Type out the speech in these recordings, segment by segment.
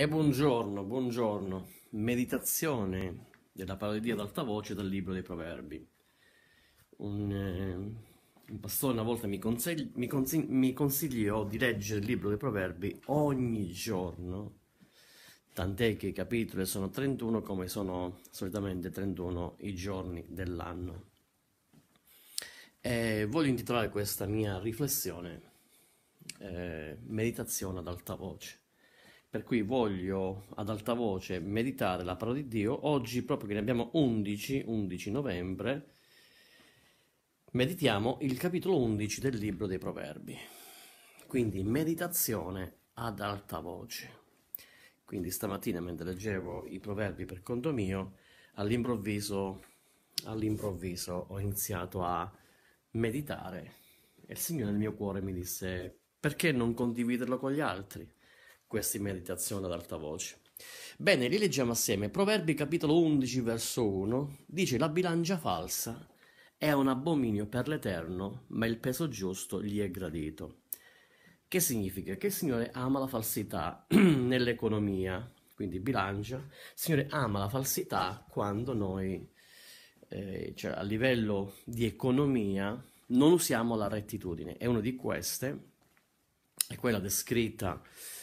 E buongiorno, buongiorno. Meditazione della parodia ad alta voce dal libro dei proverbi. Un, eh, un pastore una volta mi, consegli, mi, consig- mi consigliò di leggere il libro dei proverbi ogni giorno, tant'è che i capitoli sono 31 come sono solitamente 31 i giorni dell'anno. E voglio intitolare questa mia riflessione eh, Meditazione ad alta voce per cui voglio ad alta voce meditare la parola di Dio. Oggi, proprio che ne abbiamo 11, 11 novembre, meditiamo il capitolo 11 del libro dei Proverbi. Quindi meditazione ad alta voce. Quindi stamattina mentre leggevo i proverbi per conto mio, all'improvviso, all'improvviso ho iniziato a meditare e il Signore nel mio cuore mi disse perché non condividerlo con gli altri? questa meditazioni ad alta voce. Bene, rileggiamo assieme. Proverbi capitolo 11, verso 1, dice la bilancia falsa è un abominio per l'Eterno, ma il peso giusto gli è gradito. Che significa? Che il Signore ama la falsità nell'economia, quindi bilancia. Il Signore ama la falsità quando noi, eh, cioè a livello di economia, non usiamo la rettitudine. E una di queste è quella descritta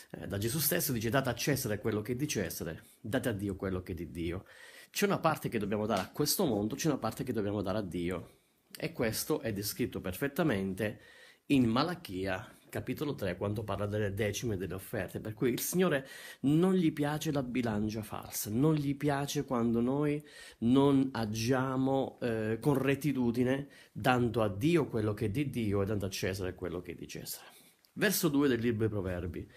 eh, da Gesù stesso, dice date a Cesare quello che è di Cesare, date a Dio quello che è di Dio. C'è una parte che dobbiamo dare a questo mondo, c'è una parte che dobbiamo dare a Dio. E questo è descritto perfettamente in Malachia capitolo 3 quando parla delle decime e delle offerte, per cui il Signore non gli piace la bilancia falsa, non gli piace quando noi non agiamo eh, con retitudine, dando a Dio quello che è di Dio e dando a Cesare quello che è di Cesare. Verso 2 del libro dei Proverbi.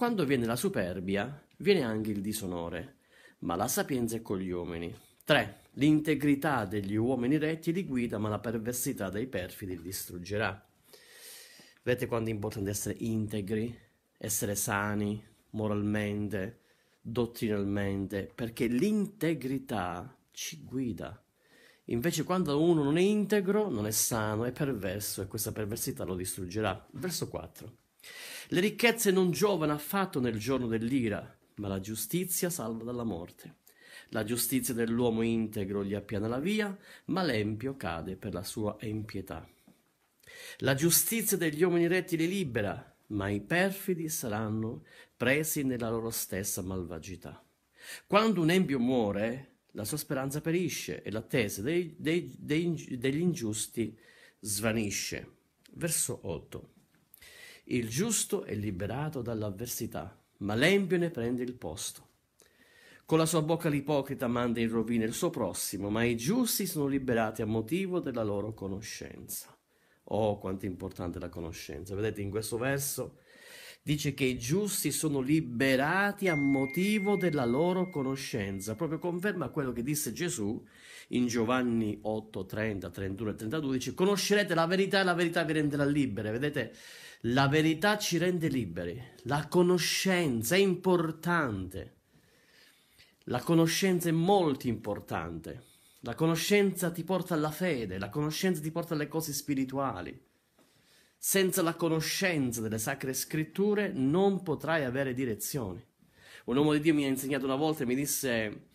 Quando viene la superbia, viene anche il disonore, ma la sapienza è con gli uomini. 3. L'integrità degli uomini retti li guida, ma la perversità dei perfidi li distruggerà. Vedete quanto è importante essere integri, essere sani moralmente, dottrinalmente, perché l'integrità ci guida. Invece quando uno non è integro, non è sano, è perverso e questa perversità lo distruggerà. Verso 4. Le ricchezze non giovano affatto nel giorno dell'ira, ma la giustizia salva dalla morte. La giustizia dell'uomo integro gli appiana la via, ma l'empio cade per la sua impietà. La giustizia degli uomini retti li libera, ma i perfidi saranno presi nella loro stessa malvagità. Quando un empio muore, la sua speranza perisce e l'attesa dei, dei, dei, degli ingiusti svanisce. Verso 8. Il giusto è liberato dall'avversità, ma l'empio ne prende il posto. Con la sua bocca l'ipocrita manda in rovina il suo prossimo, ma i giusti sono liberati a motivo della loro conoscenza. Oh, quanto è importante la conoscenza. Vedete, in questo verso dice che i giusti sono liberati a motivo della loro conoscenza, proprio conferma quello che disse Gesù in Giovanni 8, 30, 31 e 32, dice conoscerete la verità e la verità vi renderà liberi, vedete? La verità ci rende liberi, la conoscenza è importante, la conoscenza è molto importante, la conoscenza ti porta alla fede, la conoscenza ti porta alle cose spirituali. Senza la conoscenza delle sacre scritture non potrai avere direzione. Un uomo di Dio mi ha insegnato una volta e mi disse,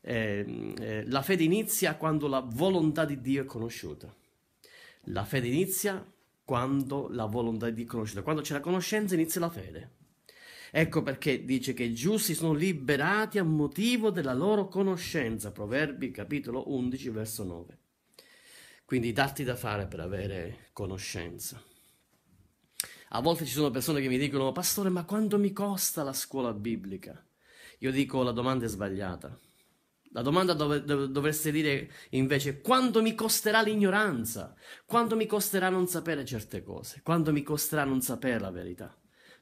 eh, eh, la fede inizia quando la volontà di Dio è conosciuta. La fede inizia quando la volontà di Dio è conosciuta. Quando c'è la conoscenza inizia la fede. Ecco perché dice che i giusti sono liberati a motivo della loro conoscenza. Proverbi capitolo 11 verso 9. Quindi datti da fare per avere conoscenza. A volte ci sono persone che mi dicono, pastore, ma quanto mi costa la scuola biblica? Io dico, la domanda è sbagliata. La domanda dov- dov- dovreste dire invece, quanto mi costerà l'ignoranza? Quanto mi costerà non sapere certe cose? Quanto mi costerà non sapere la verità?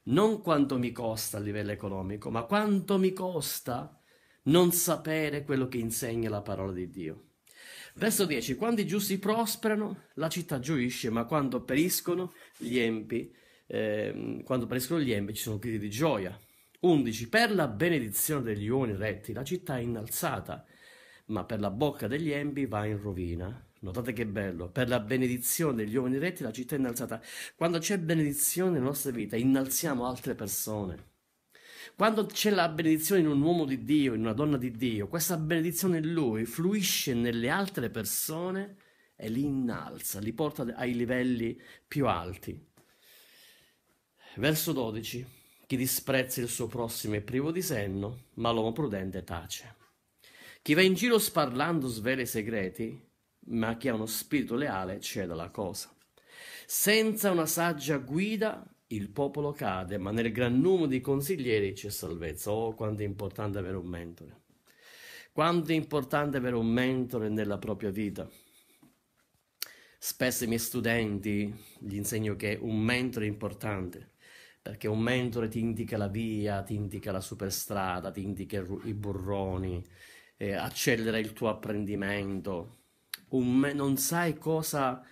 Non quanto mi costa a livello economico, ma quanto mi costa non sapere quello che insegna la parola di Dio. Verso 10. Quando i giusti prosperano, la città gioisce, ma quando periscono, gli empi eh, quando pariscono gli embi ci sono gridi di gioia. 11. Per la benedizione degli uomini retti la città è innalzata, ma per la bocca degli embi va in rovina. Notate che bello, per la benedizione degli uomini retti la città è innalzata. Quando c'è benedizione nella nostra vita, innalziamo altre persone. Quando c'è la benedizione in un uomo di Dio, in una donna di Dio, questa benedizione in lui fluisce nelle altre persone e li innalza, li porta ai livelli più alti. Verso 12. Chi disprezza il suo prossimo è privo di senno, ma l'uomo prudente tace. Chi va in giro sparlando svela i segreti, ma chi ha uno spirito leale cede la cosa. Senza una saggia guida il popolo cade, ma nel gran numero di consiglieri c'è salvezza. Oh, quanto è importante avere un mentore. Quanto è importante avere un mentore nella propria vita. Spesso i miei studenti gli insegno che un mentore è importante perché un mentore ti indica la via, ti indica la superstrada, ti indica i burroni, eh, accelera il tuo apprendimento. Un Me- non, sai cosa,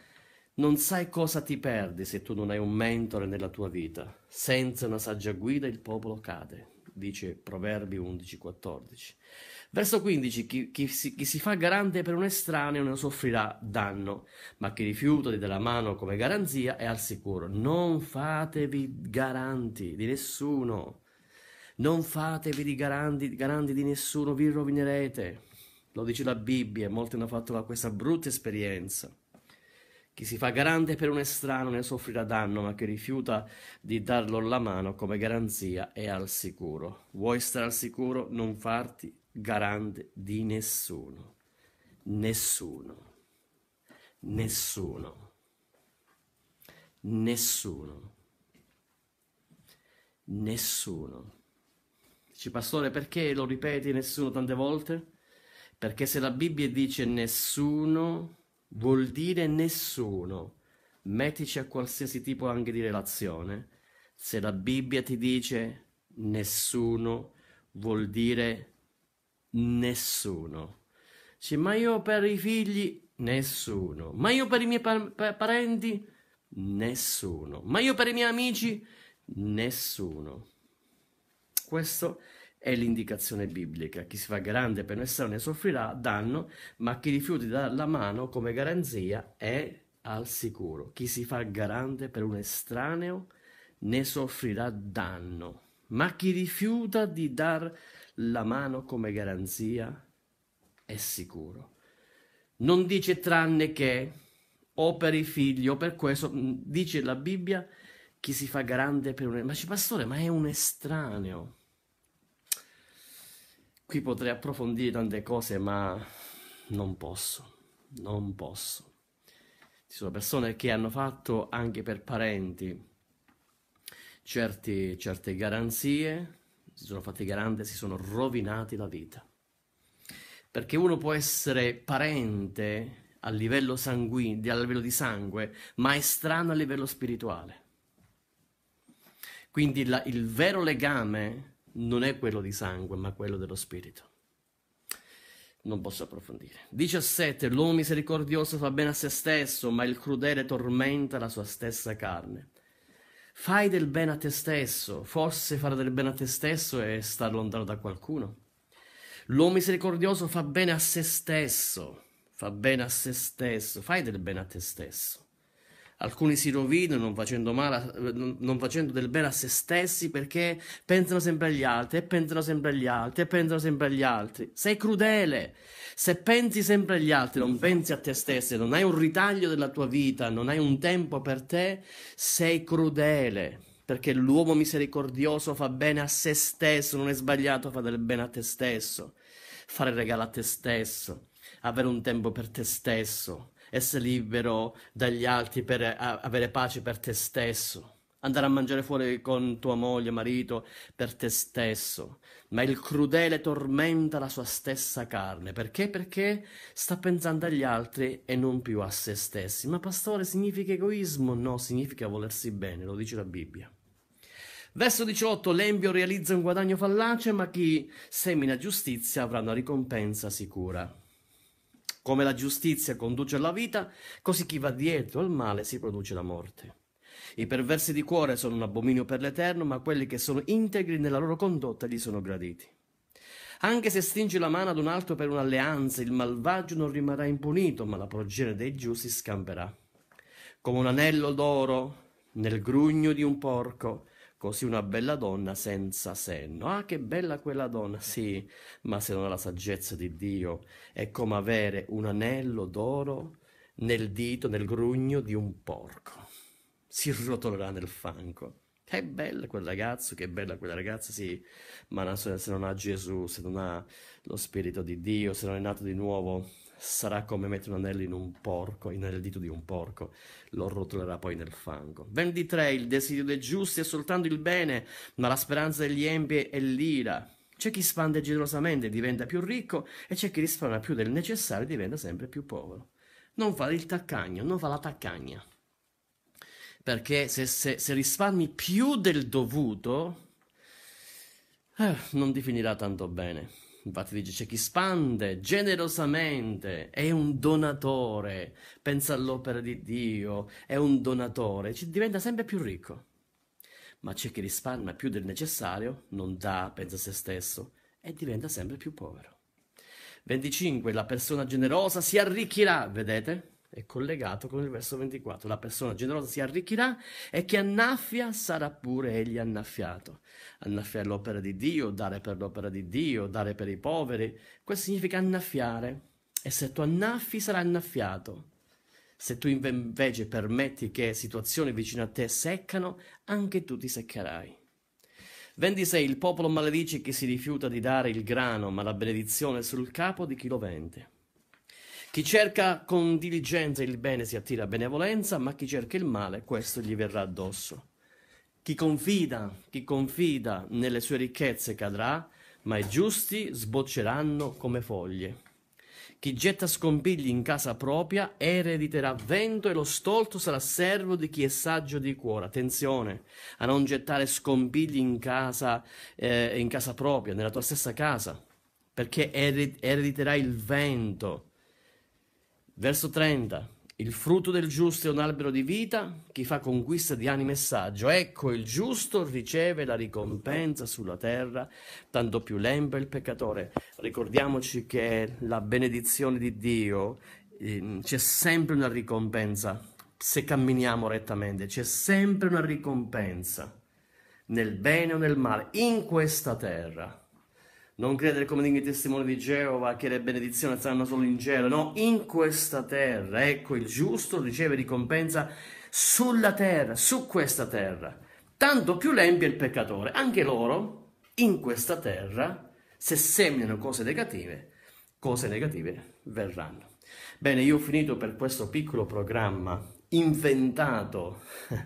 non sai cosa ti perdi se tu non hai un mentore nella tua vita. Senza una saggia guida il popolo cade, dice Proverbi 11:14. Verso 15. Chi, chi, si, chi si fa garante per un estraneo ne soffrirà danno, ma chi rifiuta di dare la mano come garanzia è al sicuro. Non fatevi garanti di nessuno. Non fatevi di garanti, garanti di nessuno, vi rovinerete. Lo dice la Bibbia, molti hanno fatto questa brutta esperienza. Chi si fa garante per un estraneo ne soffrirà danno, ma chi rifiuta di darlo la mano come garanzia è al sicuro. Vuoi stare al sicuro? Non farti garante di nessuno, nessuno, nessuno, nessuno, nessuno. Dici, pastore, perché lo ripeti nessuno tante volte? Perché se la Bibbia dice nessuno, vuol dire nessuno. Mettici a qualsiasi tipo anche di relazione. Se la Bibbia ti dice nessuno, vuol dire nessuno. Nessuno. Dice, ma io per i figli? Nessuno. Ma io per i miei par- par- parenti? Nessuno. Ma io per i miei amici? Nessuno. Questo è l'indicazione biblica. Chi si fa grande per ne soffrirà danno, ma chi rifiuti la mano come garanzia è al sicuro. Chi si fa grande per un estraneo ne soffrirà danno, ma chi rifiuta di dar la mano come garanzia è sicuro. Non dice tranne che o per i figli o per questo, mm, dice la Bibbia chi si fa grande per un... Ma dice, pastore, ma è un estraneo. Qui potrei approfondire tante cose, ma non posso, non posso. Ci sono persone che hanno fatto anche per parenti certi, certe garanzie, si sono fatti grandi, si sono rovinati la vita. Perché uno può essere parente a livello sanguigno, a livello di sangue, ma estraneo a livello spirituale. Quindi la, il vero legame non è quello di sangue, ma quello dello spirito non posso approfondire. 17. L'uomo misericordioso fa bene a se stesso, ma il crudele tormenta la sua stessa carne. Fai del bene a te stesso, forse fare del bene a te stesso è star lontano da qualcuno. L'uomo misericordioso fa bene a se stesso, fa bene a se stesso, fai del bene a te stesso. Alcuni si rovinano non facendo, male, eh, non facendo del bene a se stessi perché pensano sempre agli altri e pensano sempre agli altri e pensano sempre agli altri. Sei crudele. Se pensi sempre agli altri, non pensi a te stesso, non hai un ritaglio della tua vita, non hai un tempo per te, sei crudele. Perché l'uomo misericordioso fa bene a se stesso, non è sbagliato fare del bene a te stesso, fare regalo a te stesso, avere un tempo per te stesso, essere libero dagli altri, per eh, avere pace per te stesso, andare a mangiare fuori con tua moglie, marito, per te stesso. Ma il crudele tormenta la sua stessa carne. Perché? Perché sta pensando agli altri e non più a se stessi. Ma pastore, significa egoismo? No, significa volersi bene, lo dice la Bibbia. Verso 18, L'empio realizza un guadagno fallace, ma chi semina giustizia avrà una ricompensa sicura. Come la giustizia conduce alla vita, così chi va dietro al male si produce la morte. I perversi di cuore sono un abominio per l'Eterno, ma quelli che sono integri nella loro condotta gli sono graditi. Anche se stringe la mano ad un altro per un'alleanza, il malvagio non rimarrà impunito, ma la progenie dei giusti scamperà. Come un anello d'oro nel grugno di un porco, così una bella donna senza senno. Ah, che bella quella donna, sì, ma se non ha la saggezza di Dio, è come avere un anello d'oro nel dito, nel grugno di un porco. Si rotolerà nel fango. Che bella quel ragazzo, che bella quella ragazza, sì, ma se non ha Gesù, se non ha lo Spirito di Dio, se non è nato di nuovo, sarà come mettere un anello in un porco, nel dito di un porco, lo rotolerà poi nel fango. 23. Il desiderio dei giusti è soltanto il bene, ma la speranza degli empi è l'ira. C'è chi spande generosamente e diventa più ricco e c'è chi risparmia più del necessario e diventa sempre più povero. Non fa il taccagno, non fa la taccagna. Perché se, se, se risparmi più del dovuto, eh, non ti finirà tanto bene. Infatti dice c'è chi spande generosamente, è un donatore, pensa all'opera di Dio, è un donatore, ci diventa sempre più ricco. Ma c'è chi risparmia più del necessario, non dà, pensa a se stesso e diventa sempre più povero. 25. La persona generosa si arricchirà, vedete? è collegato con il verso 24. La persona generosa si arricchirà e chi annaffia sarà pure egli annaffiato. Annaffiare l'opera di Dio, dare per l'opera di Dio, dare per i poveri, questo significa annaffiare. E se tu annaffi sarà annaffiato. Se tu invece permetti che situazioni vicino a te seccano, anche tu ti seccherai. 26. Il popolo maledice chi si rifiuta di dare il grano, ma la benedizione è sul capo di chi lo vende. Chi cerca con diligenza il bene si attira benevolenza, ma chi cerca il male, questo gli verrà addosso. Chi confida, chi confida nelle sue ricchezze cadrà, ma i giusti sbocceranno come foglie. Chi getta scompigli in casa propria erediterà vento e lo stolto sarà servo di chi è saggio di cuore. Attenzione a non gettare scompigli in casa, eh, in casa propria, nella tua stessa casa, perché erediterai il vento Verso 30. Il frutto del giusto è un albero di vita, chi fa conquista di anime e saggio. Ecco, il giusto riceve la ricompensa sulla terra, tanto più lempa il peccatore. Ricordiamoci che la benedizione di Dio eh, c'è sempre una ricompensa se camminiamo rettamente, c'è sempre una ricompensa nel bene o nel male in questa terra. Non credere come i testimoni di Geova che le benedizioni saranno solo in cielo. No, in questa terra. Ecco, il giusto riceve ricompensa sulla terra, su questa terra. Tanto più l'empie il peccatore. Anche loro, in questa terra, se seminano cose negative, cose negative verranno. Bene, io ho finito per questo piccolo programma inventato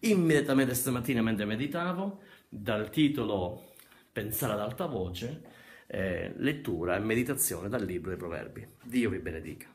immediatamente stamattina mentre meditavo dal titolo pensare ad alta voce, eh, lettura e meditazione dal libro dei proverbi. Dio vi benedica.